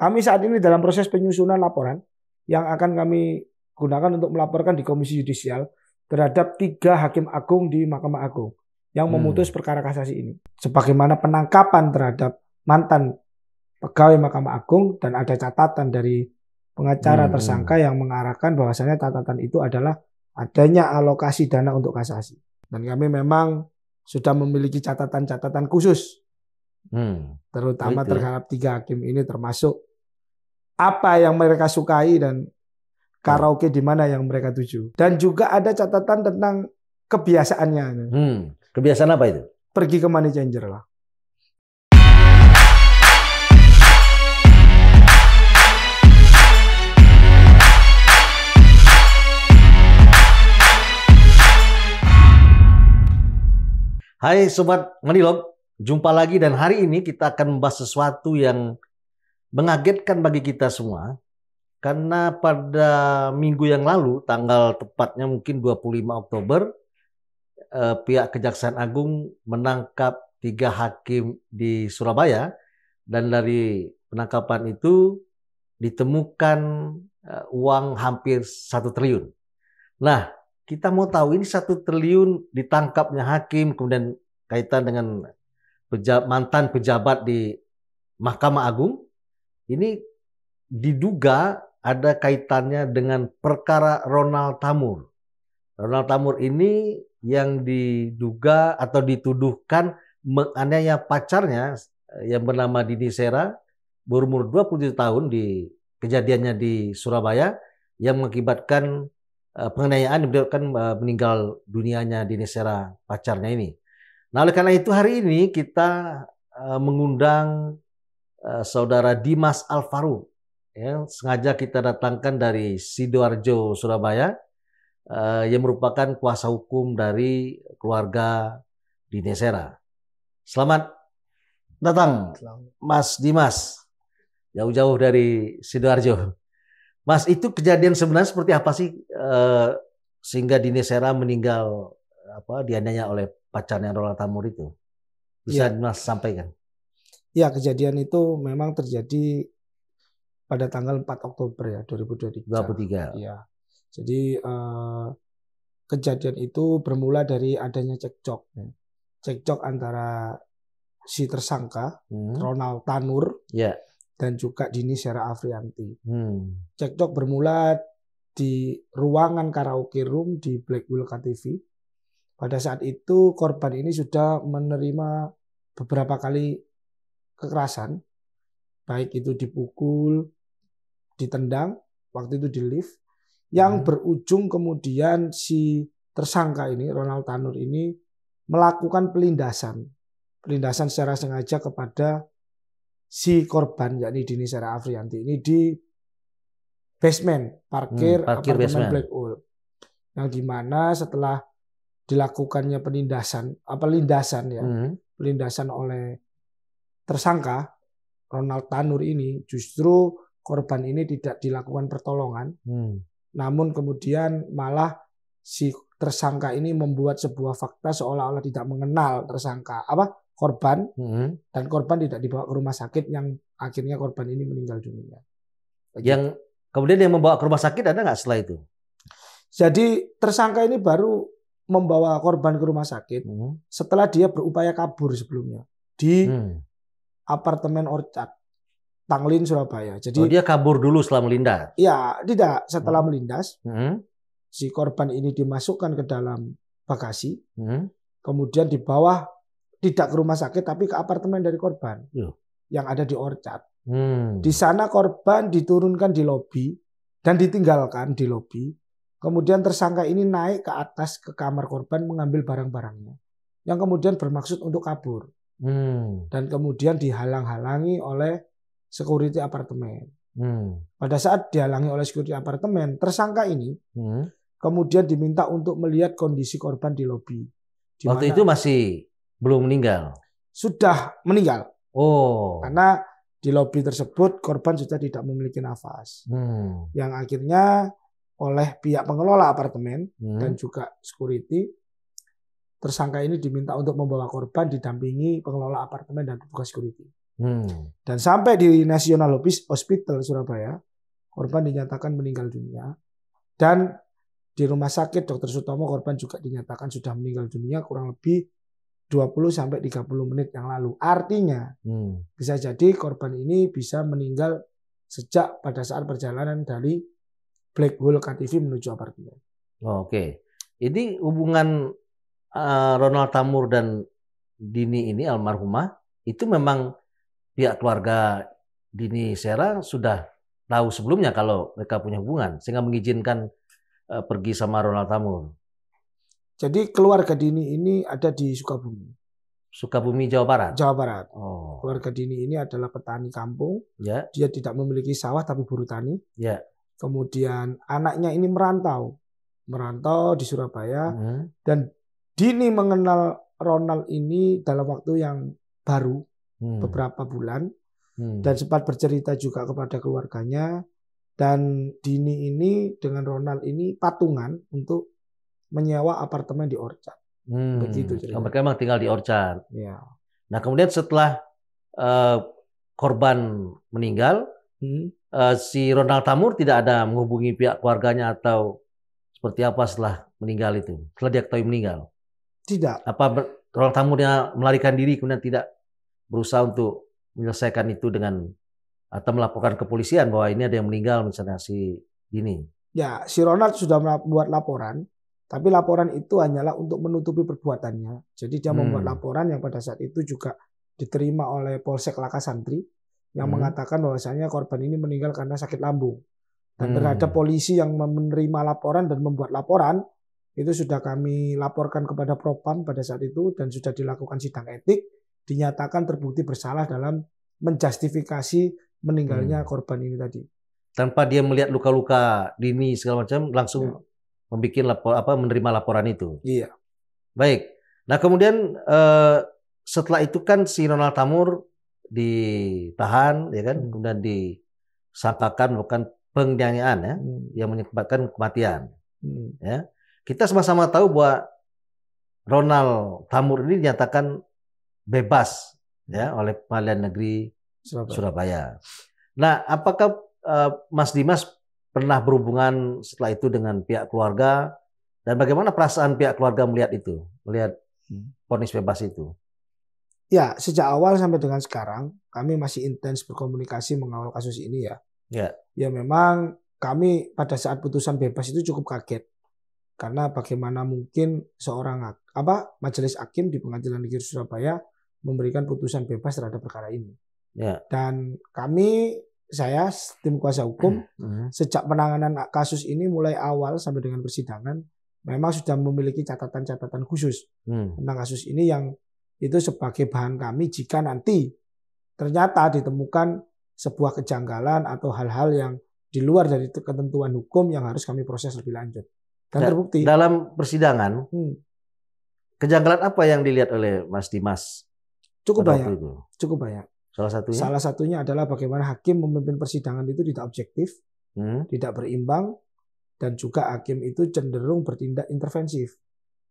Kami saat ini dalam proses penyusunan laporan yang akan kami gunakan untuk melaporkan di Komisi Yudisial terhadap tiga hakim agung di Mahkamah Agung yang hmm. memutus perkara kasasi ini. Sebagaimana penangkapan terhadap mantan pegawai Mahkamah Agung dan ada catatan dari pengacara hmm. tersangka yang mengarahkan bahwasanya catatan itu adalah adanya alokasi dana untuk kasasi. Dan kami memang sudah memiliki catatan-catatan khusus, hmm. terutama terhadap tiga hakim ini termasuk apa yang mereka sukai dan hmm. karaoke di mana yang mereka tuju. Dan juga ada catatan tentang kebiasaannya. Hmm, kebiasaan apa itu? Pergi ke money changer lah. Hai Sobat Manilog, jumpa lagi dan hari ini kita akan membahas sesuatu yang mengagetkan bagi kita semua karena pada minggu yang lalu tanggal tepatnya mungkin 25 Oktober eh, pihak Kejaksaan Agung menangkap tiga hakim di Surabaya dan dari penangkapan itu ditemukan eh, uang hampir satu triliun. Nah, kita mau tahu ini satu triliun ditangkapnya hakim kemudian kaitan dengan pejabat, mantan pejabat di Mahkamah Agung ini diduga ada kaitannya dengan perkara Ronald Tamur. Ronald Tamur ini yang diduga atau dituduhkan menganiaya pacarnya yang bernama Dini Sera berumur 27 tahun di kejadiannya di Surabaya yang mengakibatkan eh, penganiayaan menyebabkan eh, meninggal dunianya Dini Sera pacarnya ini. Nah oleh karena itu hari ini kita eh, mengundang Eh, saudara Dimas Alvaro, ya, sengaja kita datangkan dari Sidoarjo Surabaya uh, yang merupakan kuasa hukum dari keluarga Dinesera. Selamat datang Mas Dimas jauh-jauh dari Sidoarjo. Mas itu kejadian sebenarnya seperti apa sih uh, sehingga Dinesera meninggal apa dianiaya oleh pacarnya Rola Tamur itu? Bisa ya. Mas sampaikan? Ya, kejadian itu memang terjadi pada tanggal 4 Oktober ya 2023. 23. Iya. Jadi eh, kejadian itu bermula dari adanya cekcok. Hmm. Cekcok antara si tersangka hmm. Ronald Tanur ya. dan juga Dini Sera Afrianti. Hmm. Cekcok bermula di ruangan karaoke room di Blackwell KTV. Pada saat itu korban ini sudah menerima beberapa kali kekerasan, baik itu dipukul, ditendang, waktu itu di lift, yang hmm. berujung kemudian si tersangka ini Ronald Tanur ini melakukan pelindasan, pelindasan secara sengaja kepada si korban yakni Dini Sera Afrianti ini di basement parkir, hmm, parkir apartemen basement. Black Hole. Yang nah, dimana setelah dilakukannya penindasan, apa lindasan ya, hmm. pelindasan oleh tersangka Ronald Tanur ini justru korban ini tidak dilakukan pertolongan, hmm. namun kemudian malah si tersangka ini membuat sebuah fakta seolah-olah tidak mengenal tersangka apa korban hmm. dan korban tidak dibawa ke rumah sakit yang akhirnya korban ini meninggal dunia. Yang gitu. kemudian yang membawa ke rumah sakit ada nggak setelah itu? Jadi tersangka ini baru membawa korban ke rumah sakit hmm. setelah dia berupaya kabur sebelumnya di hmm apartemen Orchard, Tanglin Surabaya. Jadi oh, dia kabur dulu setelah melindas. Iya, tidak. Setelah hmm. melindas, hmm. si korban ini dimasukkan ke dalam bagasi, hmm. kemudian di bawah tidak ke rumah sakit tapi ke apartemen dari korban hmm. yang ada di Orchard. Hmm. Di sana korban diturunkan di lobi dan ditinggalkan di lobi. Kemudian tersangka ini naik ke atas ke kamar korban mengambil barang-barangnya. Yang kemudian bermaksud untuk kabur. Hmm. Dan kemudian dihalang-halangi oleh security apartemen. Hmm. Pada saat dihalangi oleh security apartemen, tersangka ini hmm. kemudian diminta untuk melihat kondisi korban di lobi. Waktu itu masih belum meninggal. Sudah meninggal. Oh. Karena di lobi tersebut korban sudah tidak memiliki nafas. Hmm. Yang akhirnya oleh pihak pengelola apartemen hmm. dan juga security tersangka ini diminta untuk membawa korban didampingi pengelola apartemen dan petugas security. Hmm. Dan sampai di National Hospital Surabaya, korban dinyatakan meninggal dunia dan di rumah sakit Dr. Sutomo korban juga dinyatakan sudah meninggal dunia kurang lebih 20 sampai 30 menit yang lalu. Artinya, hmm. bisa jadi korban ini bisa meninggal sejak pada saat perjalanan dari Black Hole KTV menuju apartemen. Oke. Ini hubungan uh, Ronald Tamur dan Dini ini almarhumah itu memang pihak keluarga Dini Sera sudah tahu sebelumnya kalau mereka punya hubungan sehingga mengizinkan uh, pergi sama Ronald Tamur. Jadi keluarga Dini ini ada di Sukabumi. Sukabumi Jawa Barat. Jawa Barat. Oh. Keluarga Dini ini adalah petani kampung. Ya. Dia tidak memiliki sawah tapi buru tani. Ya. Kemudian anaknya ini merantau, merantau di Surabaya hmm. dan Dini mengenal Ronald ini dalam waktu yang baru hmm. beberapa bulan hmm. dan sempat bercerita juga kepada keluarganya dan Dini ini dengan Ronald ini patungan untuk menyewa apartemen di Orchard. Hmm. Begitu ceritanya. Oh, mereka memang tinggal di Orchard. Ya. Nah kemudian setelah uh, korban meninggal, hmm. uh, si Ronald Tamur tidak ada menghubungi pihak keluarganya atau seperti apa setelah meninggal itu, setelah dia meninggal. Tidak. Apa ber, ruang tamunya melarikan diri kemudian tidak berusaha untuk menyelesaikan itu dengan atau melaporkan kepolisian bahwa ini ada yang meninggal misalnya si ini. Ya, si Ronald sudah membuat laporan, tapi laporan itu hanyalah untuk menutupi perbuatannya. Jadi dia hmm. membuat laporan yang pada saat itu juga diterima oleh Polsek Laka Santri yang hmm. mengatakan bahwasanya korban ini meninggal karena sakit lambung. Dan hmm. terhadap polisi yang menerima laporan dan membuat laporan, itu sudah kami laporkan kepada Propam pada saat itu dan sudah dilakukan sidang etik dinyatakan terbukti bersalah dalam menjustifikasi meninggalnya hmm. korban ini tadi tanpa dia melihat luka-luka dini segala macam langsung ya. membuat lapor apa menerima laporan itu iya baik nah kemudian eh, setelah itu kan si Ronald Tamur ditahan ya kan hmm. kemudian disangkakan bukan penganiayaan ya hmm. yang menyebabkan kematian hmm. ya kita sama-sama tahu bahwa Ronald Tamur ini dinyatakan bebas ya oleh Pengadilan Negeri Surabaya. Surabaya. Nah, apakah uh, Mas Dimas pernah berhubungan setelah itu dengan pihak keluarga dan bagaimana perasaan pihak keluarga melihat itu, melihat ponis bebas itu? Ya, sejak awal sampai dengan sekarang kami masih intens berkomunikasi mengawal kasus ini ya. Ya. Ya memang kami pada saat putusan bebas itu cukup kaget. Karena bagaimana mungkin seorang apa majelis hakim di Pengadilan Negeri Surabaya memberikan putusan bebas terhadap perkara ini. Ya. Dan kami saya tim kuasa hukum -hmm. sejak penanganan kasus ini mulai awal sampai dengan persidangan memang sudah memiliki catatan-catatan khusus hmm. tentang kasus ini yang itu sebagai bahan kami jika nanti ternyata ditemukan sebuah kejanggalan atau hal-hal yang di luar dari ketentuan hukum yang harus kami proses lebih lanjut kan terbukti. Dalam persidangan, hmm. kejanggalan apa yang dilihat oleh Mas Dimas? Cukup banyak. Itu? Cukup banyak. Salah satunya? Salah satunya adalah bagaimana hakim memimpin persidangan itu tidak objektif, hmm. tidak berimbang, dan juga hakim itu cenderung bertindak intervensif.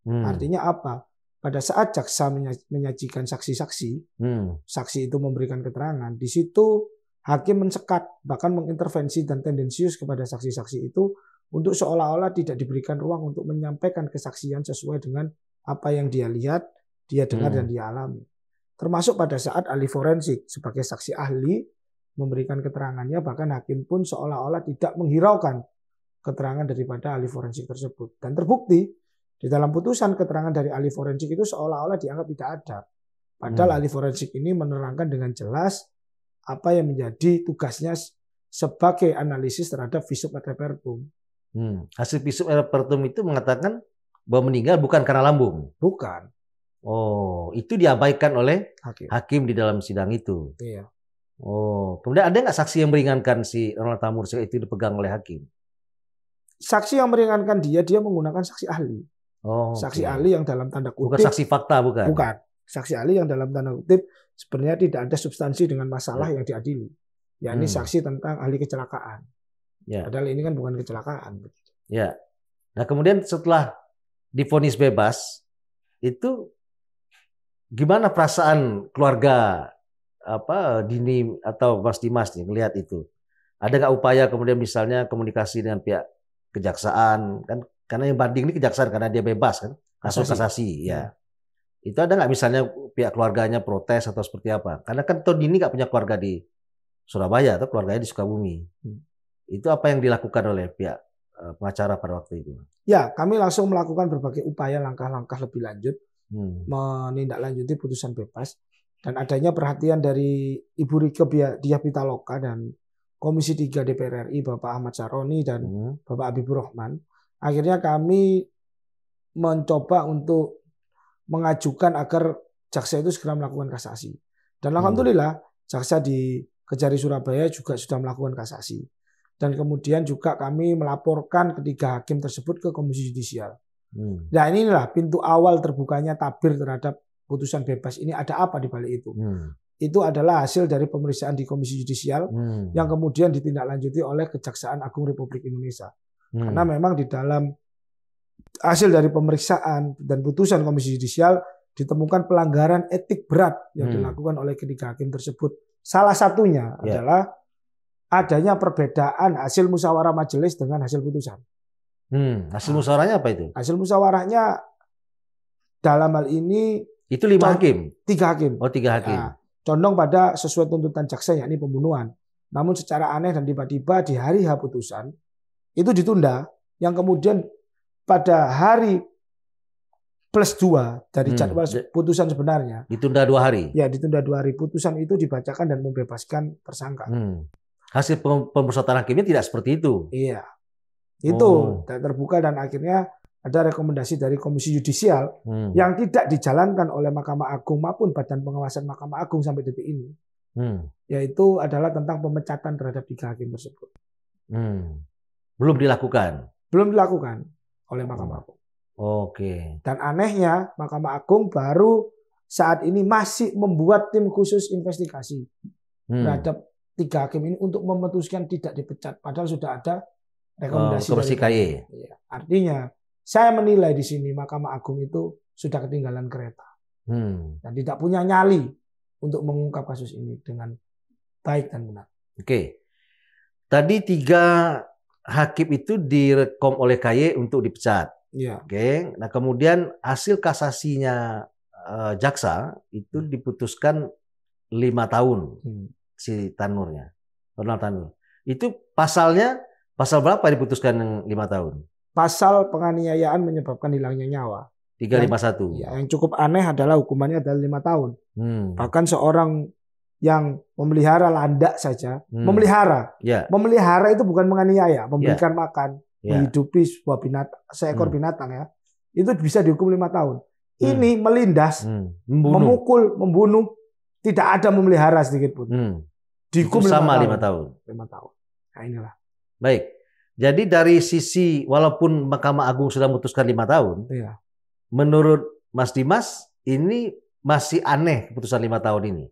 Hmm. Artinya apa? Pada saat jaksa menyajikan saksi-saksi, hmm. saksi itu memberikan keterangan, di situ hakim mensekat bahkan mengintervensi dan tendensius kepada saksi-saksi itu untuk seolah-olah tidak diberikan ruang untuk menyampaikan kesaksian sesuai dengan apa yang dia lihat, dia dengar hmm. dan dia alami. Termasuk pada saat ahli forensik sebagai saksi ahli memberikan keterangannya bahkan hakim pun seolah-olah tidak menghiraukan keterangan daripada ahli forensik tersebut. Dan terbukti di dalam putusan keterangan dari ahli forensik itu seolah-olah dianggap tidak ada. Padahal hmm. ahli forensik ini menerangkan dengan jelas apa yang menjadi tugasnya sebagai analisis terhadap visum et repertum. Hmm. Hasil visum repertum itu mengatakan bahwa meninggal bukan karena lambung. Bukan. Oh, itu diabaikan oleh hakim, hakim di dalam sidang itu. Iya. Oh, kemudian ada nggak saksi yang meringankan si Ronald Tamur? sehingga itu dipegang oleh hakim? Saksi yang meringankan dia, dia menggunakan saksi ahli. Oh, saksi okay. ahli yang dalam tanda kutip. Bukan saksi fakta, bukan? Bukan. Saksi ahli yang dalam tanda kutip sebenarnya tidak ada substansi dengan masalah ya. yang diadili. yakni hmm. saksi tentang ahli kecelakaan. Ya. Padahal ini kan bukan kecelakaan. Gitu. Ya. Nah kemudian setelah difonis bebas itu gimana perasaan keluarga apa Dini atau Mas Dimas nih melihat itu? Ada nggak upaya kemudian misalnya komunikasi dengan pihak kejaksaan kan karena yang banding ini kejaksaan karena dia bebas kan kasus kasasi ya. Hmm. Itu ada nggak misalnya pihak keluarganya protes atau seperti apa? Karena kan Dini nggak punya keluarga di Surabaya atau keluarganya di Sukabumi. Hmm. Itu apa yang dilakukan oleh pihak eh, pengacara pada waktu itu? Ya, kami langsung melakukan berbagai upaya langkah-langkah lebih lanjut hmm. menindaklanjuti putusan bebas dan adanya perhatian dari Ibu Rike Diapitaloka Pitaloka dan Komisi 3 DPR RI Bapak Ahmad Saroni dan hmm. Bapak Habibur Rahman. Akhirnya kami mencoba untuk mengajukan agar jaksa itu segera melakukan kasasi. Dan hmm. alhamdulillah hmm. jaksa di Kejari Surabaya juga sudah melakukan kasasi dan kemudian juga kami melaporkan ketiga hakim tersebut ke Komisi Yudisial. Hmm. Nah inilah pintu awal terbukanya tabir terhadap putusan bebas ini ada apa di balik itu. Hmm. Itu adalah hasil dari pemeriksaan di Komisi Yudisial hmm. yang kemudian ditindaklanjuti oleh Kejaksaan Agung Republik Indonesia. Hmm. Karena memang di dalam hasil dari pemeriksaan dan putusan Komisi Yudisial ditemukan pelanggaran etik berat yang hmm. dilakukan oleh ketiga hakim tersebut. Salah satunya yeah. adalah adanya perbedaan hasil musyawarah majelis dengan hasil putusan. Hmm, hasil musyawarahnya apa itu? Hasil musyawarahnya dalam hal ini itu lima hakim, tiga hakim. Oh, tiga hakim. Nah, condong pada sesuai tuntutan jaksa yakni pembunuhan. Namun secara aneh dan tiba-tiba di hari H putusan itu ditunda yang kemudian pada hari plus dua dari hmm. jadwal hmm. putusan sebenarnya. Ditunda dua hari. Ya, ditunda dua hari. Putusan itu dibacakan dan membebaskan tersangka. Hmm hasil pemusatan hakimnya tidak seperti itu. Iya. Itu oh. terbuka dan akhirnya ada rekomendasi dari Komisi Yudisial hmm. yang tidak dijalankan oleh Mahkamah Agung maupun Badan Pengawasan Mahkamah Agung sampai detik ini. Hmm. Yaitu adalah tentang pemecatan terhadap tiga hakim tersebut. Hmm. Belum dilakukan. Belum dilakukan oleh Mahkamah hmm. Agung. Oke. Dan anehnya Mahkamah Agung baru saat ini masih membuat tim khusus investigasi hmm. terhadap tiga hakim ini untuk memutuskan tidak dipecat padahal sudah ada rekomendasi oh, dari KY. Ya. Artinya saya menilai di sini Mahkamah Agung itu sudah ketinggalan kereta hmm. dan tidak punya nyali untuk mengungkap kasus ini dengan baik dan benar. Oke, tadi tiga hakim itu direkom oleh KY untuk dipecat. Ya. Oke, nah kemudian hasil kasasinya uh, jaksa itu diputuskan lima tahun. Hmm si Tanurnya, Ronald Tanur. Itu pasalnya pasal berapa diputuskan yang lima tahun? Pasal penganiayaan menyebabkan hilangnya nyawa. 351. Yang, ya, yang cukup aneh adalah hukumannya adalah lima tahun. Hmm. Bahkan seorang yang memelihara landak saja, hmm. memelihara, Yeah. memelihara itu bukan menganiaya, memberikan yeah. makan, yeah. menghidupi sebuah binat, seekor hmm. binatang ya, itu bisa dihukum lima tahun. Hmm. Ini melindas, hmm. membunuh. memukul, membunuh, tidak ada memelihara sedikit pun. Hmm. Dikum sama lima tahun. Lima tahun. Nah inilah. Baik. Jadi dari sisi walaupun Mahkamah Agung sudah memutuskan lima tahun, iya. menurut Mas Dimas ini masih aneh keputusan lima tahun ini.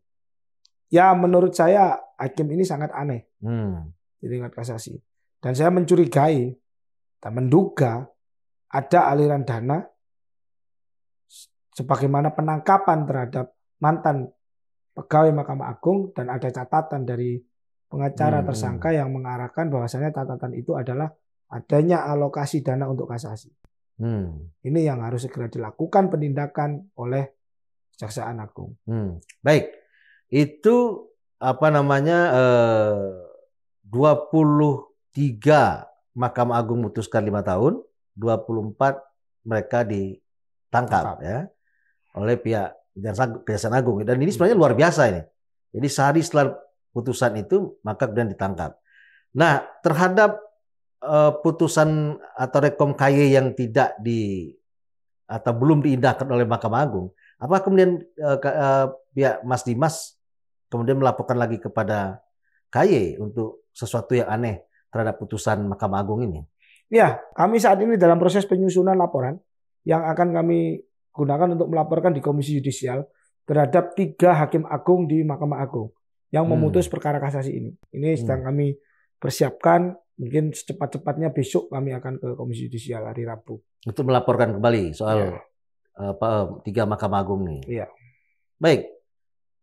Ya menurut saya hakim ini sangat aneh. Hmm. di tingkat kasasi. Dan saya mencurigai dan menduga ada aliran dana sebagaimana penangkapan terhadap mantan pegawai Mahkamah Agung dan ada catatan dari pengacara hmm. tersangka yang mengarahkan bahwasannya catatan itu adalah adanya alokasi dana untuk kasasi. Hmm. Ini yang harus segera dilakukan penindakan oleh Kejaksaan Agung. Hmm. Baik, itu apa namanya eh, 23 Mahkamah Agung memutuskan lima tahun, 24 mereka ditangkap Tangkap. ya oleh pihak Kejaksaan Agung. Dan ini sebenarnya luar biasa ini. Jadi sehari setelah putusan itu maka kemudian ditangkap. Nah terhadap uh, putusan atau rekom KY yang tidak di atau belum diindahkan oleh Mahkamah Agung, apa kemudian uh, uh, pihak Mas Dimas kemudian melaporkan lagi kepada KY untuk sesuatu yang aneh terhadap putusan Mahkamah Agung ini? Ya, kami saat ini dalam proses penyusunan laporan yang akan kami gunakan untuk melaporkan di Komisi Yudisial terhadap tiga hakim agung di Mahkamah Agung yang hmm. memutus perkara kasasi ini. Ini hmm. sedang kami persiapkan. Mungkin secepat-cepatnya besok kami akan ke Komisi Yudisial hari Rabu. Untuk melaporkan kembali soal ya. apa, tiga Mahkamah Agung ini. Iya. Baik,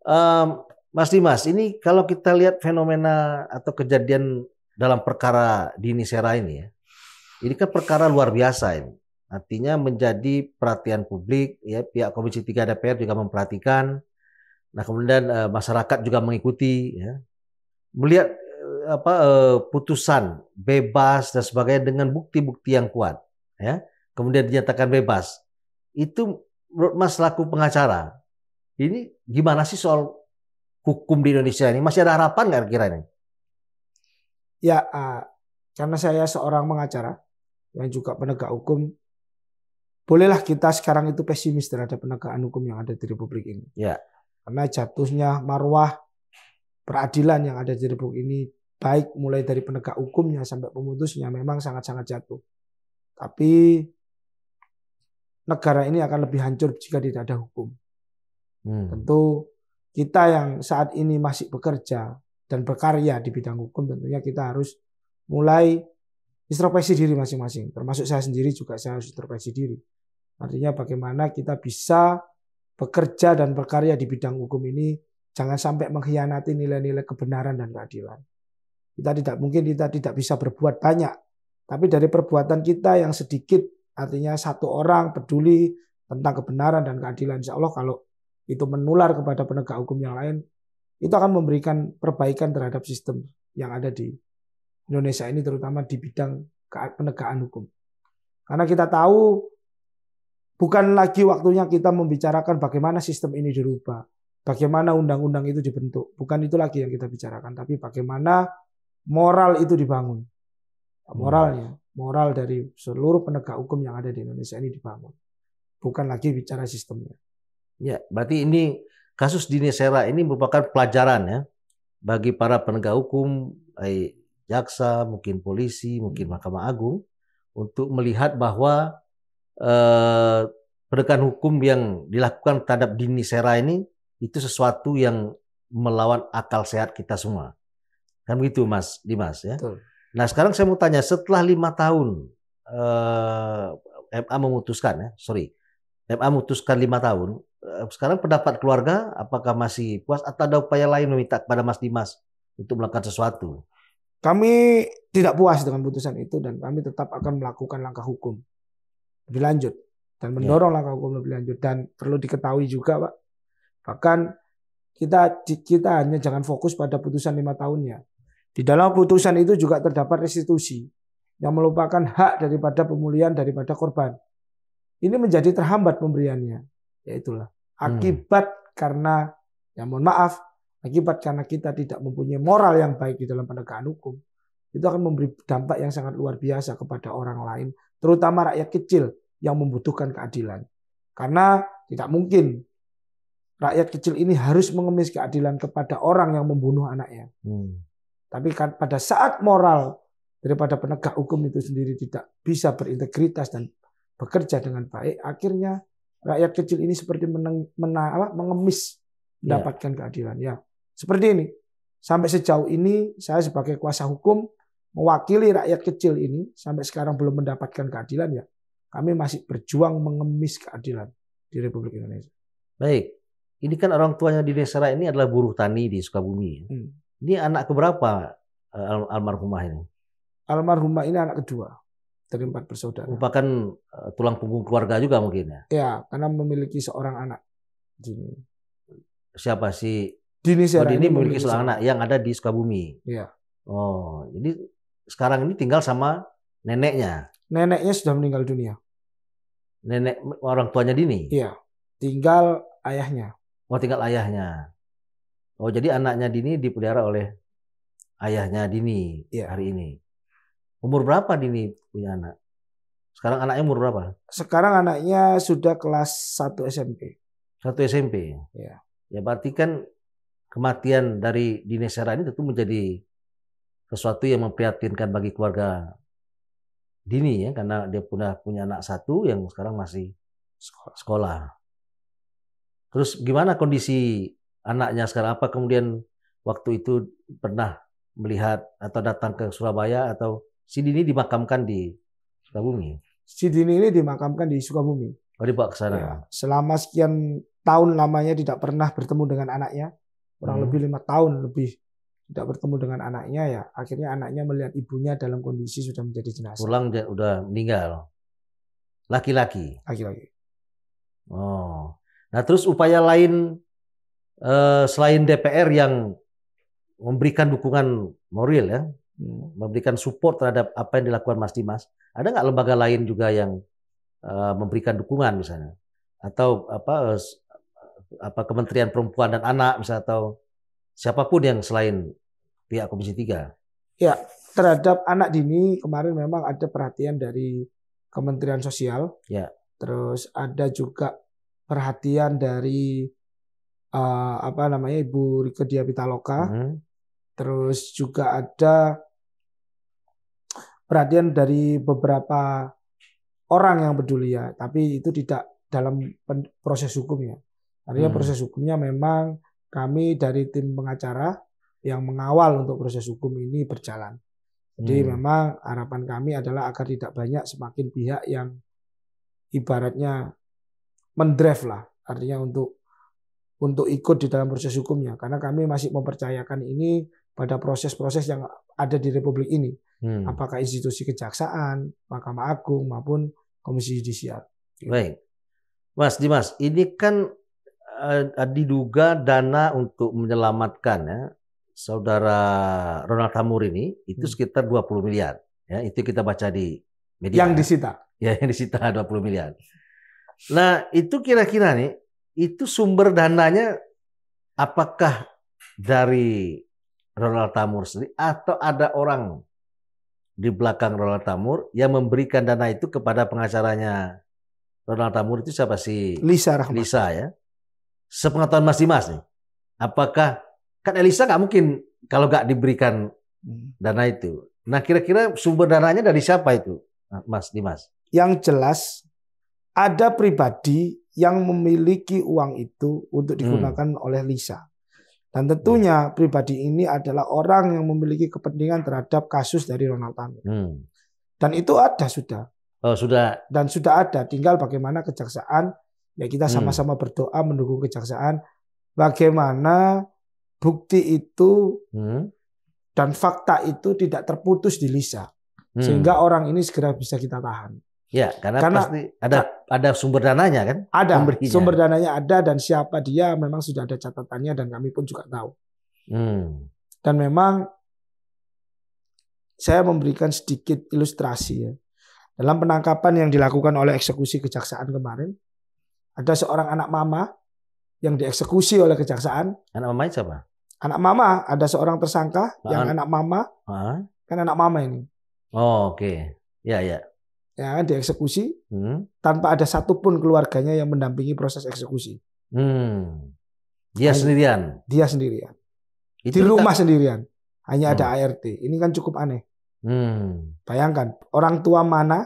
um, Mas Dimas, ini kalau kita lihat fenomena atau kejadian dalam perkara Dini Sera ini ya, ini kan perkara luar biasa ini. Artinya menjadi perhatian publik, ya pihak Komisi 3 DPR juga memperhatikan. Nah, kemudian e, masyarakat juga mengikuti ya. Melihat e, apa e, putusan bebas dan sebagainya dengan bukti-bukti yang kuat, ya. Kemudian dinyatakan bebas. Itu menurut Mas laku pengacara, ini gimana sih soal hukum di Indonesia ini? Masih ada harapan nggak kira ini? Ya, uh, karena saya seorang pengacara yang juga penegak hukum, bolehlah kita sekarang itu pesimis terhadap penegakan hukum yang ada di republik ini. Ya. Karena jatuhnya marwah peradilan yang ada di republik ini baik mulai dari penegak hukumnya sampai pemutusnya memang sangat-sangat jatuh. Tapi negara ini akan lebih hancur jika tidak ada hukum. Hmm. Tentu kita yang saat ini masih bekerja dan berkarya di bidang hukum tentunya kita harus mulai introspeksi diri masing-masing. Termasuk saya sendiri juga saya harus introspeksi diri. Artinya bagaimana kita bisa bekerja dan berkarya di bidang hukum ini jangan sampai mengkhianati nilai-nilai kebenaran dan keadilan. Kita tidak mungkin kita tidak bisa berbuat banyak, tapi dari perbuatan kita yang sedikit artinya satu orang peduli tentang kebenaran dan keadilan insya Allah kalau itu menular kepada penegak hukum yang lain itu akan memberikan perbaikan terhadap sistem yang ada di Indonesia ini terutama di bidang penegakan hukum. Karena kita tahu bukan lagi waktunya kita membicarakan bagaimana sistem ini dirubah, bagaimana undang-undang itu dibentuk. Bukan itu lagi yang kita bicarakan, tapi bagaimana moral itu dibangun. Hmm. Moralnya, moral dari seluruh penegak hukum yang ada di Indonesia ini dibangun. Bukan lagi bicara sistemnya. Ya, berarti ini kasus Dini Sera ini merupakan pelajaran ya bagi para penegak hukum, jaksa, mungkin polisi, mungkin hmm. Mahkamah Agung untuk melihat bahwa eh, penegakan hukum yang dilakukan terhadap Dini Sera ini itu sesuatu yang melawan akal sehat kita semua. Kan begitu Mas Dimas ya. Betul. Nah sekarang saya mau tanya setelah lima tahun eh, MA memutuskan ya, sorry, MA memutuskan lima tahun. Eh, sekarang pendapat keluarga apakah masih puas atau ada upaya lain meminta kepada Mas Dimas untuk melakukan sesuatu? Kami tidak puas dengan putusan itu dan kami tetap akan melakukan langkah hukum lebih lanjut dan ya. mendorong ya. langkah hukum lebih lanjut dan perlu diketahui juga Pak bahkan kita kita hanya jangan fokus pada putusan lima tahunnya di dalam putusan itu juga terdapat restitusi yang melupakan hak daripada pemulihan daripada korban ini menjadi terhambat pemberiannya ya hmm. akibat hmm. karena ya mohon maaf Akibat karena kita tidak mempunyai moral yang baik di dalam penegakan hukum, itu akan memberi dampak yang sangat luar biasa kepada orang lain, terutama rakyat kecil yang membutuhkan keadilan. Karena tidak mungkin rakyat kecil ini harus mengemis keadilan kepada orang yang membunuh anaknya. Hmm. Tapi kan pada saat moral daripada penegak hukum itu sendiri tidak bisa berintegritas dan bekerja dengan baik, akhirnya rakyat kecil ini seperti meneng, mena, apa, mengemis ya. mendapatkan yeah. keadilan. Ya, seperti ini. Sampai sejauh ini saya sebagai kuasa hukum mewakili rakyat kecil ini sampai sekarang belum mendapatkan keadilan ya. Kami masih berjuang mengemis keadilan di Republik Indonesia. Baik. Ini kan orang tuanya di desa ini adalah buruh tani di Sukabumi. Ya. Hmm. Ini anak keberapa eh, al almarhumah ini? Almarhumah ini anak kedua dari empat bersaudara. Merupakan uh, tulang punggung keluarga juga mungkin ya? Ya, karena memiliki seorang anak. Jadi, Siapa sih Dini Siara oh, Dini memiliki seorang anak yang ada di Sukabumi. Iya. Oh, jadi sekarang ini tinggal sama neneknya. Neneknya sudah meninggal dunia. Nenek orang tuanya Dini. Iya. Tinggal ayahnya. Oh, tinggal ayahnya. Oh, jadi anaknya Dini dipelihara oleh ayahnya Dini iya. hari ini. Umur berapa Dini punya anak? Sekarang anaknya umur berapa? Sekarang anaknya sudah kelas 1 SMP. 1 SMP. Iya. Ya berarti kan kematian dari Dini Sera ini tentu menjadi sesuatu yang memprihatinkan bagi keluarga Dini ya karena dia punya punya anak satu yang sekarang masih sekolah. Terus gimana kondisi anaknya sekarang? Apa kemudian waktu itu pernah melihat atau datang ke Surabaya atau si Dini dimakamkan di Sukabumi? Si Dini ini dimakamkan di Sukabumi. Oh dibawa ke sana. Ya, selama sekian tahun lamanya tidak pernah bertemu dengan anaknya kurang hmm. lebih lima tahun lebih tidak bertemu dengan anaknya ya akhirnya anaknya melihat ibunya dalam kondisi sudah menjadi jenazah pulang udah meninggal laki-laki laki-laki oh nah terus upaya lain eh, selain DPR yang memberikan dukungan moral ya hmm. memberikan support terhadap apa yang dilakukan Mas Dimas ada nggak lembaga lain juga yang eh, memberikan dukungan misalnya atau apa eh, apa Kementerian Perempuan dan Anak misalnya atau siapapun yang selain pihak Komisi 3. Ya, terhadap anak dini kemarin memang ada perhatian dari Kementerian Sosial. Ya. Terus ada juga perhatian dari uh, apa namanya Ibu Rike Diapitaloka. Hmm. Terus juga ada perhatian dari beberapa orang yang peduli ya, tapi itu tidak dalam proses hukum ya. Artinya hmm. proses hukumnya memang kami dari tim pengacara yang mengawal untuk proses hukum ini berjalan. Jadi hmm. memang harapan kami adalah agar tidak banyak semakin pihak yang ibaratnya mendrive lah, artinya untuk untuk ikut di dalam proses hukumnya karena kami masih mempercayakan ini pada proses-proses yang ada di Republik ini. Hmm. Apakah institusi kejaksaan, Mahkamah Agung maupun Komisi Yudisial. Baik. Mas Dimas, ini kan uh, diduga dana untuk menyelamatkan ya saudara Ronald Tamur ini itu hmm. sekitar 20 miliar ya itu kita baca di media yang disita ya yang disita 20 miliar nah itu kira-kira nih itu sumber dananya apakah dari Ronald Tamur sendiri atau ada orang di belakang Ronald Tamur yang memberikan dana itu kepada pengacaranya Ronald Tamur itu siapa sih Lisa Rahmat Lisa ya sepengetahuan Dimas nih Apakah kan Elisa nggak mungkin kalau nggak diberikan hmm. dana itu. Nah kira-kira sumber dananya dari siapa itu, Mas Dimas? Yang jelas ada pribadi yang memiliki uang itu untuk hmm. digunakan hmm. oleh Lisa. Dan tentunya hmm. pribadi ini adalah orang yang memiliki kepentingan terhadap kasus dari Ronald Tamir. Hmm. Dan itu ada sudah. Oh, sudah. Dan sudah ada, tinggal bagaimana kejaksaan Ya kita hmm. sama-sama hmm. berdoa mendukung kejaksaan bagaimana bukti itu hmm. dan fakta itu tidak terputus di Lisa hmm. sehingga orang ini segera bisa kita tahan. Ya, karena, karena pasti ada ada sumber dananya kan? Ada Pemberinya. sumber dananya ada dan siapa dia memang sudah ada catatannya dan kami pun juga tahu. Hmm. Dan memang saya memberikan sedikit ilustrasi ya. Dalam penangkapan yang dilakukan oleh eksekusi kejaksaan kemarin, ada seorang anak mama yang dieksekusi oleh kejaksaan. Anak mama siapa? Anak mama ada seorang tersangka nah, yang anak mama. kan anak mama ini. Oh, oke. Okay. Ya, ya. Ya kan dieksekusi hmm. tanpa ada satupun keluarganya yang mendampingi proses eksekusi. Hmm. Dia Hanya, sendirian. Dia sendirian. Itu di rumah kita... sendirian. Hanya hmm. ada ART. Ini kan cukup aneh. Hmm. Bayangkan orang tua mana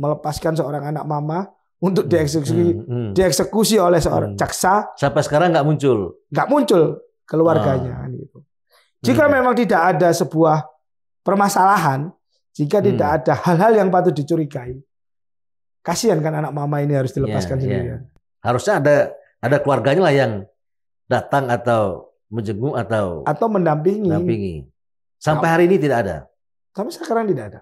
melepaskan seorang anak mama untuk hmm, dieksekusi hmm, hmm. dieksekusi oleh seorang hmm. jaksa sampai sekarang nggak muncul nggak muncul keluarganya ah. gitu jika hmm. memang tidak ada sebuah permasalahan jika hmm. tidak ada hal-hal yang patut dicurigai kasihan kan anak mama ini harus dilepaskan yeah, ya. sendirian yeah. harusnya ada ada keluarganya lah yang datang atau menjenguk atau atau mendampingi mendampingi sampai hari ini tidak ada Tapi sekarang tidak ada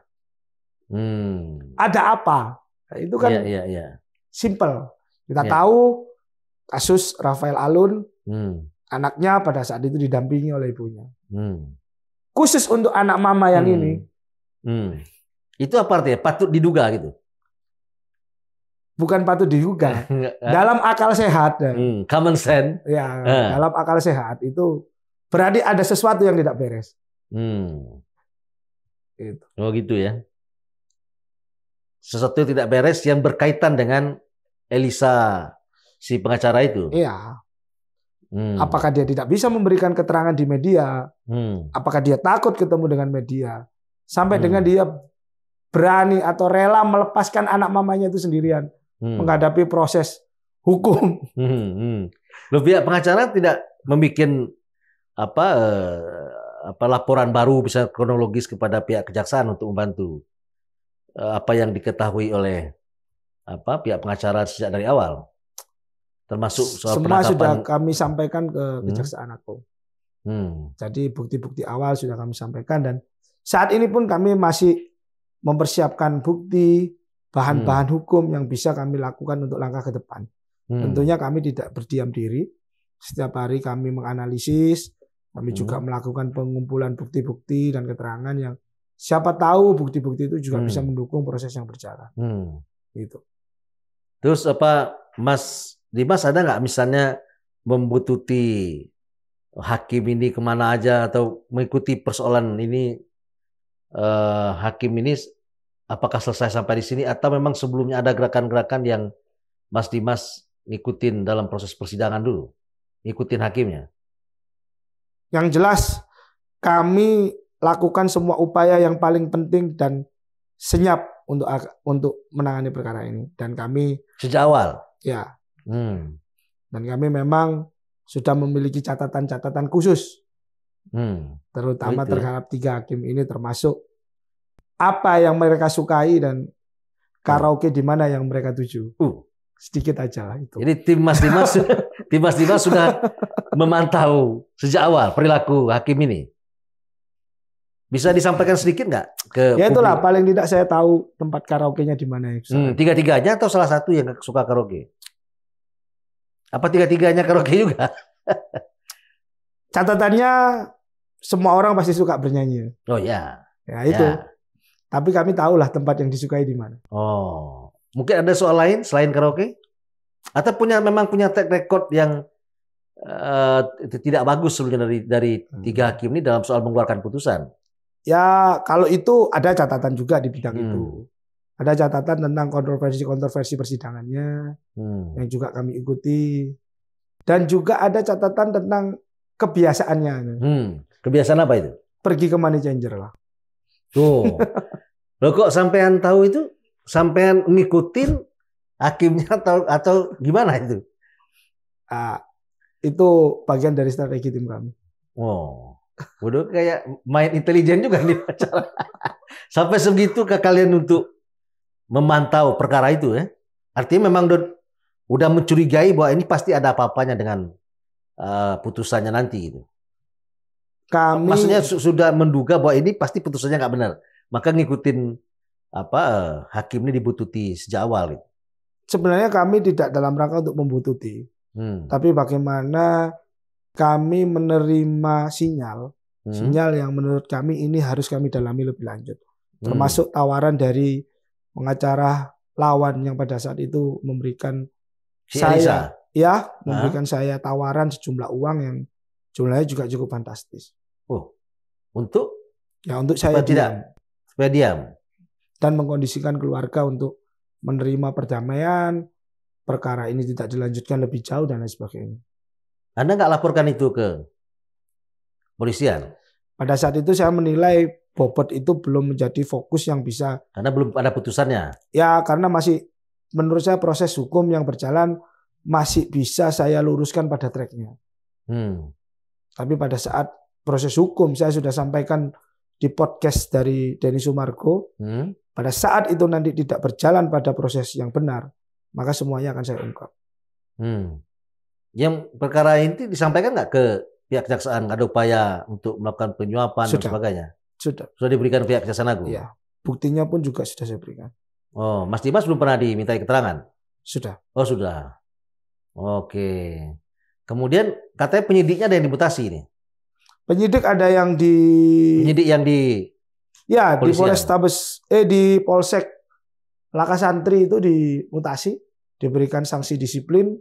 hmm. ada apa itu kan ya, ya, ya simple. Kita yeah. tahu kasus Rafael Alun, hmm. anaknya pada saat itu didampingi oleh ibunya. Hmm. Khusus untuk anak mama yang hmm. ini. Hmm. Itu apa artinya? Patut diduga gitu? Bukan patut diduga. dalam akal sehat. Hmm. Common sense. Ya, hmm. dalam akal sehat itu berarti ada sesuatu yang tidak beres. Hmm. Gitu. Oh gitu ya sesuatu yang tidak beres yang berkaitan dengan Elisa si pengacara itu. Iya. Hmm. Apakah dia tidak bisa memberikan keterangan di media? Hmm. Apakah dia takut ketemu dengan media? Sampai hmm. dengan dia berani atau rela melepaskan anak mamanya itu sendirian hmm. menghadapi proses hukum. Hmm. Hmm. Loh, pihak pengacara tidak membuat apa eh, apa laporan baru bisa kronologis kepada pihak kejaksaan untuk membantu. Eh, apa yang diketahui oleh apa pihak pengacara sejak dari awal termasuk soal semua penangkapan. sudah kami sampaikan ke hmm. kejaksaan hmm. agung hmm. jadi bukti-bukti awal sudah kami sampaikan dan saat ini pun kami masih mempersiapkan bukti bahan-bahan hmm. hukum yang bisa kami lakukan untuk langkah ke depan hmm. tentunya kami tidak berdiam diri setiap hari kami menganalisis kami hmm. juga melakukan pengumpulan bukti-bukti dan keterangan yang siapa tahu bukti-bukti itu juga hmm. bisa mendukung proses yang berjalan. Hmm. Itu. Terus apa Mas Dimas ada nggak misalnya membututi hakim ini kemana aja atau mengikuti persoalan ini eh, hakim ini apakah selesai sampai di sini atau memang sebelumnya ada gerakan-gerakan yang Mas Dimas ikutin dalam proses persidangan dulu, ikutin hakimnya? Yang jelas kami lakukan semua upaya yang paling penting dan senyap untuk untuk menangani perkara ini dan kami sejak awal ya hmm. dan kami memang sudah memiliki catatan-catatan khusus hmm. terutama Begitu. terhadap tiga hakim ini termasuk apa yang mereka sukai dan karaoke di mana yang mereka tuju. Uh. Sedikit aja lah itu. Jadi tim Mas Dimas, tim Mas Dimas sudah memantau sejak awal perilaku hakim ini. Bisa disampaikan sedikit nggak ke? Ya itulah publik? paling tidak saya tahu tempat karaoke-nya di mana. Ya, hmm, tiga-tiganya atau salah satu yang suka karaoke? Apa tiga-tiganya karaoke juga? Catatannya semua orang pasti suka bernyanyi. Oh ya. Ya itu. Ya. Tapi kami tahulah tempat yang disukai di mana. Oh, mungkin ada soal lain selain karaoke? Atau punya memang punya track record yang uh, tidak bagus sebenarnya dari dari hmm. tiga hakim ini dalam soal mengeluarkan putusan? ya kalau itu ada catatan juga di bidang hmm. itu. Ada catatan tentang kontroversi-kontroversi persidangannya hmm. yang juga kami ikuti. Dan juga ada catatan tentang kebiasaannya. Hmm. Kebiasaan apa itu? Pergi ke money changer lah. Tuh. Loh kok sampean tahu itu? Sampean ngikutin hakimnya atau atau gimana itu? Ah, itu bagian dari strategi tim kami. Oh. Bodoh kayak main intelijen juga nih pacar. Sampai segitu ke kalian untuk memantau perkara itu ya. Artinya memang udah mencurigai bahwa ini pasti ada apa-apanya dengan uh, putusannya nanti gitu. Kami maksudnya su sudah menduga bahwa ini pasti putusannya nggak benar. Maka ngikutin apa uh, hakim ini dibututi sejak awal gitu. Sebenarnya kami tidak dalam rangka untuk membututi. Hmm. Tapi bagaimana kami menerima sinyal, hmm. sinyal yang menurut kami ini harus kami dalami lebih lanjut. Hmm. Termasuk tawaran dari pengacara lawan yang pada saat itu memberikan si saya Elisa. ya, memberikan ha? saya tawaran sejumlah uang yang jumlahnya juga cukup fantastis. Oh. Untuk ya untuk supaya saya tidak diam. supaya diam dan mengkondisikan keluarga untuk menerima perdamaian, perkara ini tidak dilanjutkan lebih jauh dan lain sebagainya. Anda nggak laporkan itu ke polisian? Pada saat itu saya menilai bobot itu belum menjadi fokus yang bisa. Karena belum ada putusannya. Ya, karena masih menurut saya proses hukum yang berjalan masih bisa saya luruskan pada tracknya. Hmm. Tapi pada saat proses hukum saya sudah sampaikan di podcast dari Denny Sumargo, hmm. pada saat itu nanti tidak berjalan pada proses yang benar, maka semuanya akan saya ungkap. Hmm yang perkara inti disampaikan nggak ke pihak kejaksaan ada upaya untuk melakukan penyuapan sudah, dan sebagainya? Sudah. Sudah diberikan pihak kejaksaan agung. ya Buktinya pun juga sudah saya berikan. Oh, Mas Dimas belum pernah dimintai keterangan? Sudah. Oh, sudah. Oke. Kemudian katanya penyidiknya ada yang dimutasi ini. Penyidik ada yang di Penyidik yang di Ya, di Polrestabes eh di Polsek Laka Santri itu dimutasi, diberikan sanksi disiplin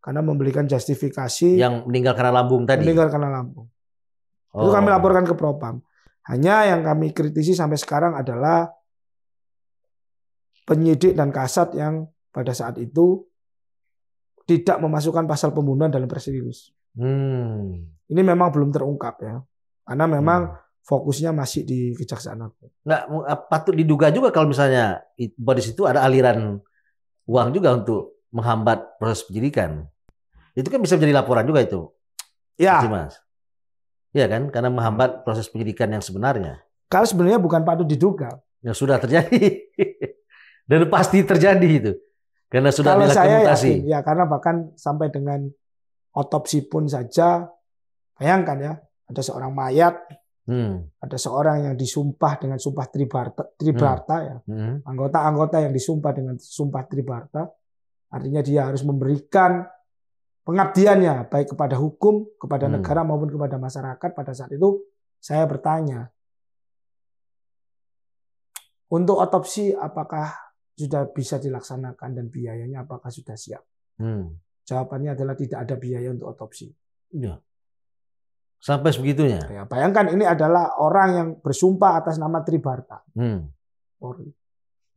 karena memberikan justifikasi yang meninggal karena lambung tadi. Meninggal karena lambung. Oh. Itu kami oh. laporkan ke Propam. Hanya yang kami kritisi sampai sekarang adalah penyidik dan kasat yang pada saat itu tidak memasukkan pasal pembunuhan dalam presidius. Hmm. Ini memang belum terungkap ya. Karena memang hmm. fokusnya masih di kejaksaan agung. Nggak eh, patut diduga juga kalau misalnya di situ ada aliran uang juga untuk menghambat proses penyidikan. Itu kan bisa menjadi laporan juga itu. Ya. Mas. Iya kan? Karena menghambat proses penyidikan yang sebenarnya. Kalau sebenarnya bukan patut diduga. Yang sudah terjadi. Dan pasti terjadi itu. Karena sudah Kalau saya mutasi. yakin, ya karena bahkan sampai dengan otopsi pun saja, bayangkan ya, ada seorang mayat, hmm. ada seorang yang disumpah dengan sumpah tribarta, tribarta hmm. ya, hmm. anggota-anggota yang disumpah dengan sumpah tribarta, Artinya dia harus memberikan pengabdiannya baik kepada hukum, kepada hmm. negara maupun kepada masyarakat pada saat itu saya bertanya untuk otopsi apakah sudah bisa dilaksanakan dan biayanya apakah sudah siap? Hmm. Jawabannya adalah tidak ada biaya untuk otopsi. Ya. Sampai sebegitunya. Ya, bayangkan ini adalah orang yang bersumpah atas nama Tribarta. Hmm.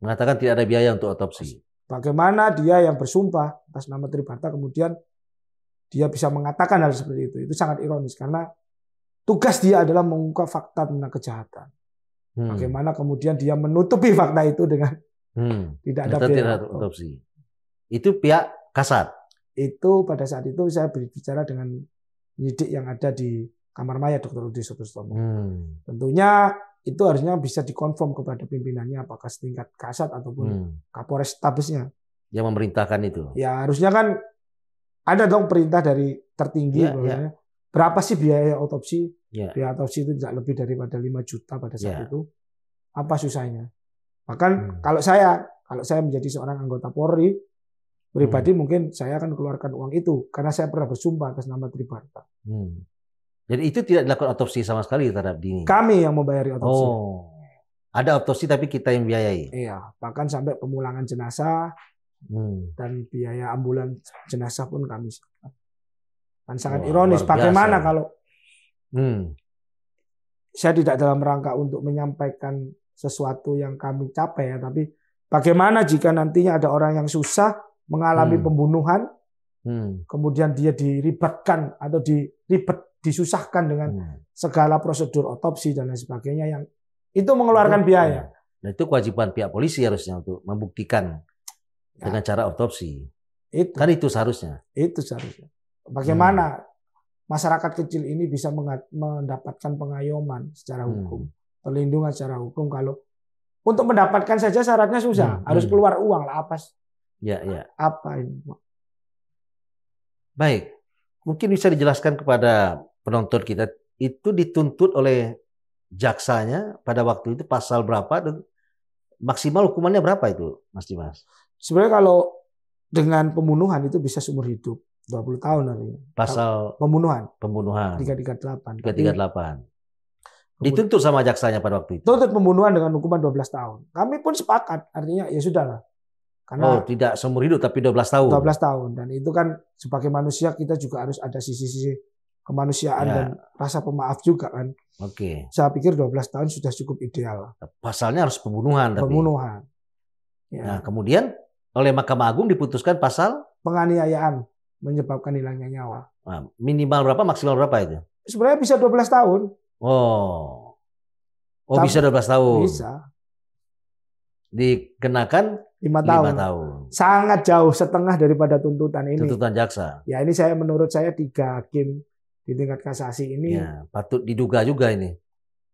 Mengatakan tidak ada biaya untuk otopsi. Bagaimana dia yang bersumpah atas nama Tribata kemudian dia bisa mengatakan hal seperti itu. Itu sangat ironis karena tugas dia adalah mengungkap fakta tentang kejahatan. Hmm. Bagaimana kemudian dia menutupi fakta itu dengan hmm. tidak ada tidak otopsi. Itu pihak kasat. Itu pada saat itu saya berbicara dengan penyidik yang ada di kamar mayat Dr. Rudi Sutostomo. Hmm. Tentunya itu harusnya bisa dikonfirm kepada pimpinannya apakah setingkat kasat ataupun hmm. kapolres tabesnya yang memerintahkan itu ya harusnya kan ada dong perintah dari tertinggi ya, ya. berapa sih biaya otopsi ya. biaya otopsi itu tidak lebih daripada 5 juta pada saat ya. itu apa susahnya bahkan hmm. kalau saya kalau saya menjadi seorang anggota Polri pribadi hmm. mungkin saya akan keluarkan uang itu karena saya pernah bersumpah atas nama Triparta hmm. Jadi itu tidak dilakukan otopsi sama sekali terhadap Dini. Kami yang membayari otopsi. Oh. Ada otopsi tapi kita yang biayai. Iya, bahkan sampai pemulangan jenazah hmm. dan biaya ambulan jenazah pun kami. Kan sangat oh, ironis bagaimana ya. kalau hmm. saya tidak dalam rangka untuk menyampaikan sesuatu yang kami capai ya, tapi bagaimana jika nantinya ada orang yang susah mengalami hmm. pembunuhan, hmm. kemudian dia diribatkan atau diribet disusahkan dengan hmm. segala prosedur otopsi dan lain sebagainya yang itu mengeluarkan itu, biaya. Iya. Nah, itu kewajiban pihak polisi harusnya untuk membuktikan ya. dengan cara otopsi. Itu. Kan itu seharusnya. Itu seharusnya. Bagaimana hmm. masyarakat kecil ini bisa mendapatkan pengayoman secara hukum, hmm. perlindungan secara hukum kalau untuk mendapatkan saja syaratnya susah, hmm. harus hmm. keluar uang lah apa? Ya, ya. Apa ini? Baik, mungkin bisa dijelaskan kepada penonton kita itu dituntut oleh jaksanya pada waktu itu pasal berapa dan maksimal hukumannya berapa itu Mas Dimas? Sebenarnya kalau dengan pembunuhan itu bisa seumur hidup 20 tahun hari Pasal pembunuhan. Pembunuhan. 338. 338. Dituntut sama jaksanya pada waktu itu. Tuntut pembunuhan dengan hukuman 12 tahun. Kami pun sepakat, artinya ya sudahlah. Karena oh, tidak seumur hidup tapi 12 tahun. 12 tahun dan itu kan sebagai manusia kita juga harus ada sisi-sisi kemanusiaan ya. dan rasa pemaaf juga kan. Oke. Okay. Saya pikir 12 tahun sudah cukup ideal. Pasalnya harus pembunuhan. Pembunuhan. Tapi. Ya. Nah kemudian oleh Mahkamah Agung diputuskan pasal penganiayaan menyebabkan hilangnya nyawa. Nah, minimal berapa, maksimal berapa itu? Sebenarnya bisa 12 tahun. Oh. Oh, Tapi, bisa 12 tahun. Bisa. Dikenakan 5 tahun. 5 tahun. Sangat jauh setengah daripada tuntutan ini. Tuntutan jaksa. Ya, ini saya menurut saya tiga hakim di tingkat kasasi ini. Ya, patut diduga juga ini.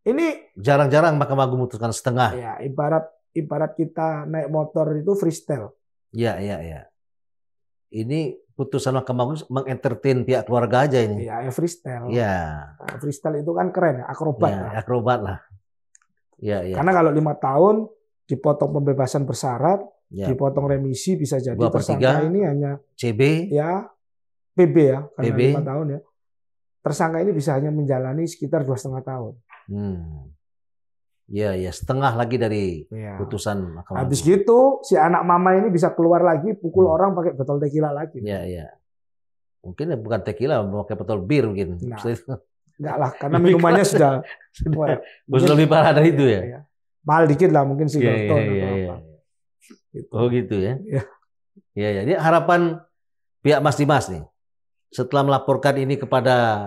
Ini jarang-jarang Mahkamah Agung memutuskan setengah. Ya, ibarat ibarat kita naik motor itu freestyle. Ya, ya, ya. Ini putusan Mahkamah Agung mengentertain pihak keluarga aja ini. Ya, ya freestyle. Ya. Nah, freestyle itu kan keren, akrobat. Ya, lah. akrobat lah. Ya, ya. Karena kalau lima tahun dipotong pembebasan bersyarat, ya. dipotong remisi bisa jadi tersangka ini hanya CB. Ya, PB ya, karena PB. 5 tahun ya tersangka ini bisa hanya menjalani sekitar dua setengah tahun. Hmm. Ya, ya setengah lagi dari ya. putusan mahkamah. Habis gitu si anak mama ini bisa keluar lagi pukul hmm. orang pakai botol tequila lagi. Ya, ya. Mungkin ya bukan tequila, pakai botol bir mungkin. Nah, enggak lah, karena minumannya sudah sudah mungkin, lebih parah dari itu ya. ya. Mahal dikit lah mungkin sih. Ya, ya, ya, ya. Gitu. Oh gitu ya. Ya, ya. ya. harapan pihak Mas Dimas nih setelah melaporkan ini kepada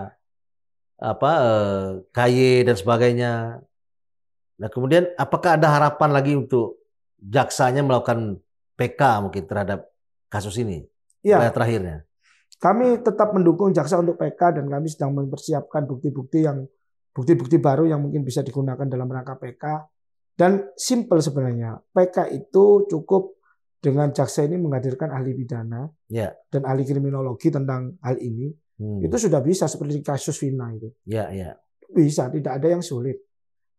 apa eh, KY dan sebagainya. Nah, kemudian apakah ada harapan lagi untuk jaksanya melakukan PK mungkin terhadap kasus ini? Ya. Terakhirnya. Kami tetap mendukung jaksa untuk PK dan kami sedang mempersiapkan bukti-bukti yang bukti-bukti baru yang mungkin bisa digunakan dalam rangka PK. Dan simple sebenarnya. PK itu cukup dengan jaksa ini menghadirkan ahli pidana yeah. dan ahli kriminologi tentang hal ini Hmm. Itu sudah bisa seperti kasus Vina itu. Ya, ya. Bisa, tidak ada yang sulit.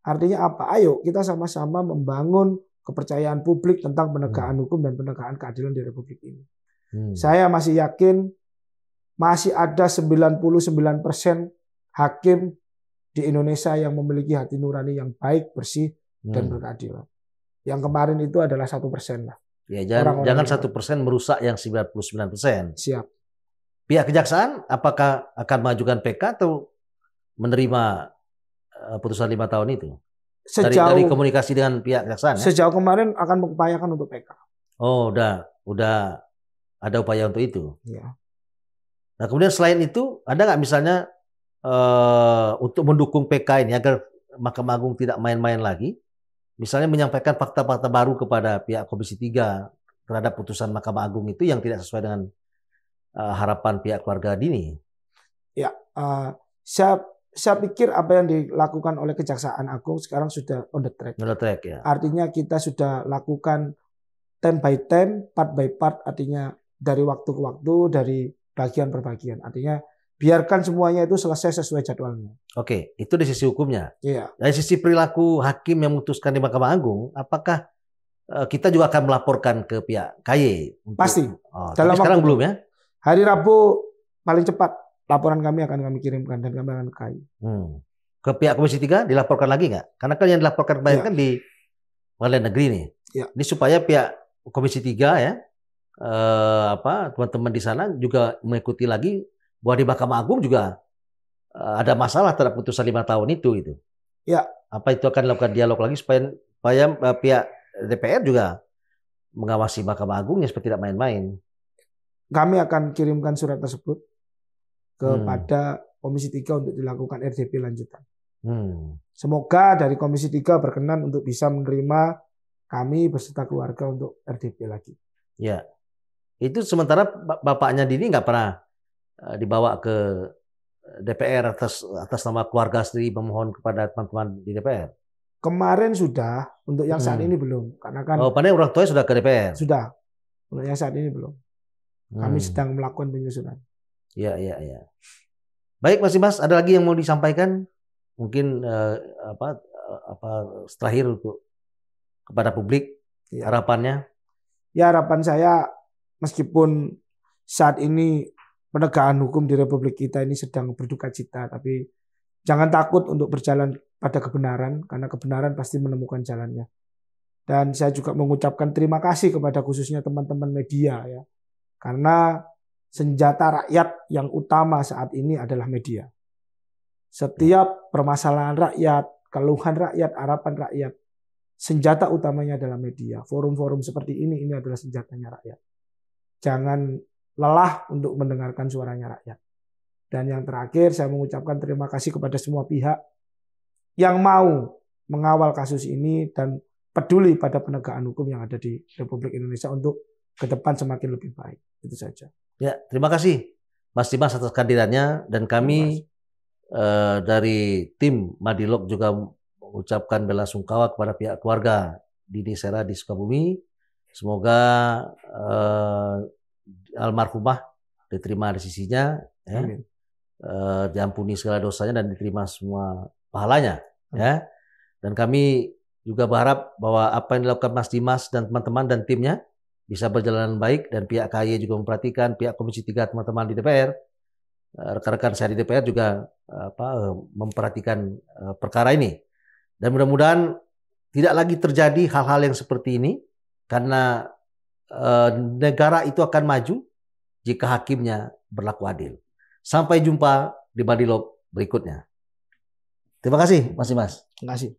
Artinya apa? Ayo kita sama-sama membangun kepercayaan publik tentang penegakan hmm. hukum dan penegakan keadilan di Republik ini. Hmm. Saya masih yakin masih ada 99% hakim di Indonesia yang memiliki hati nurani yang baik, bersih, hmm. dan berkeadilan. Yang kemarin itu adalah satu persen lah. Ya, jangan, satu persen merusak yang 99 persen. Siap. Pihak kejaksaan apakah akan mengajukan PK atau menerima eh, putusan lima tahun itu? Sejauh, dari, dari komunikasi dengan pihak kejaksaan. Ya? Sejauh kemarin akan mengupayakan untuk PK. Oh, udah, udah ada upaya untuk itu. Ya. Nah, kemudian selain itu ada nggak misalnya uh, untuk mendukung PK ini agar Mahkamah Agung tidak main-main lagi, misalnya menyampaikan fakta-fakta baru kepada pihak Komisi 3 terhadap putusan Mahkamah Agung itu yang tidak sesuai dengan Eh, harapan pihak keluarga dini? Ya, uh, saya saya pikir apa yang dilakukan oleh Kejaksaan Agung sekarang sudah on the track. On the track ya. Artinya kita sudah lakukan time by time, part by part, artinya dari waktu ke waktu, dari bagian per bagian. Artinya biarkan semuanya itu selesai sesuai jadwalnya. Oke, itu di sisi hukumnya. Iya. Dari sisi perilaku hakim yang memutuskan di Mahkamah Agung, apakah eh, kita juga akan melaporkan ke pihak KY? Pasti. Oh, dalam waktu, sekarang belum ya? Hari Rabu paling cepat laporan kami akan kami kirimkan dan kami akan kai. Hmm. Ke pihak Komisi 3 dilaporkan lagi nggak? Karena kan yang dilaporkan kemarin ya. kan di pengadilan negeri nih. Ya. Ini supaya pihak Komisi 3 ya eh, apa teman-teman di sana juga mengikuti lagi bahwa di Mahkamah Agung juga eh, ada masalah terhadap putusan lima tahun itu gitu. Ya. Apa itu akan dilakukan dialog lagi supaya supaya eh, pihak DPR juga mengawasi Mahkamah Agung Agungnya seperti tidak main-main. Kami akan kirimkan surat tersebut kepada hmm. Komisi 3 untuk dilakukan RDP lanjutan. Hmm. Semoga dari Komisi 3 berkenan untuk bisa menerima kami beserta keluarga untuk RDP lagi. Ya, itu sementara bapaknya Dini nggak pernah eh, dibawa ke DPR atas atas nama keluarga sendiri memohon kepada teman-teman di DPR. Kemarin sudah, untuk yang saat hmm. ini belum, karena kan. Oh, pandai orang tuanya sudah ke DPR. Sudah, untuk yang saat ini belum. Kami hmm. sedang melakukan penyusunan. Ya, ya, ya. Baik, Mas Mas. ada lagi yang mau disampaikan? Mungkin eh, apa eh, apa terakhir untuk kepada publik ya. harapannya? Ya, harapan saya meskipun saat ini penegakan hukum di Republik kita ini sedang berduka cita, tapi jangan takut untuk berjalan pada kebenaran karena kebenaran pasti menemukan jalannya. Dan saya juga mengucapkan terima kasih kepada khususnya teman-teman media ya karena senjata rakyat yang utama saat ini adalah media. Setiap permasalahan rakyat, keluhan rakyat, harapan rakyat, senjata utamanya adalah media. Forum-forum seperti ini ini adalah senjatanya rakyat. Jangan lelah untuk mendengarkan suaranya rakyat. Dan yang terakhir saya mengucapkan terima kasih kepada semua pihak yang mau mengawal kasus ini dan peduli pada penegakan hukum yang ada di Republik Indonesia untuk ke depan semakin lebih baik. Itu saja. Ya, terima kasih Mas Dimas atas kehadirannya dan kami eh, dari tim Madilog juga mengucapkan bela sungkawa kepada pihak keluarga Dini Sera di Sukabumi. Semoga eh, almarhumah diterima di sisinya, ya. Eh, diampuni segala dosanya dan diterima semua pahalanya, Amin. ya. Dan kami juga berharap bahwa apa yang dilakukan Mas Dimas dan teman-teman dan timnya bisa berjalan baik dan pihak KAI juga memperhatikan pihak Komisi 3 teman-teman di DPR eh, rekan-rekan saya di DPR juga eh, apa, eh, memperhatikan perkara ini dan mudah-mudahan tidak lagi terjadi hal-hal yang seperti ini karena eh, negara itu akan maju jika hakimnya berlaku adil. Sampai jumpa di Badilog berikutnya. Terima kasih Mas Imas Terima kasih.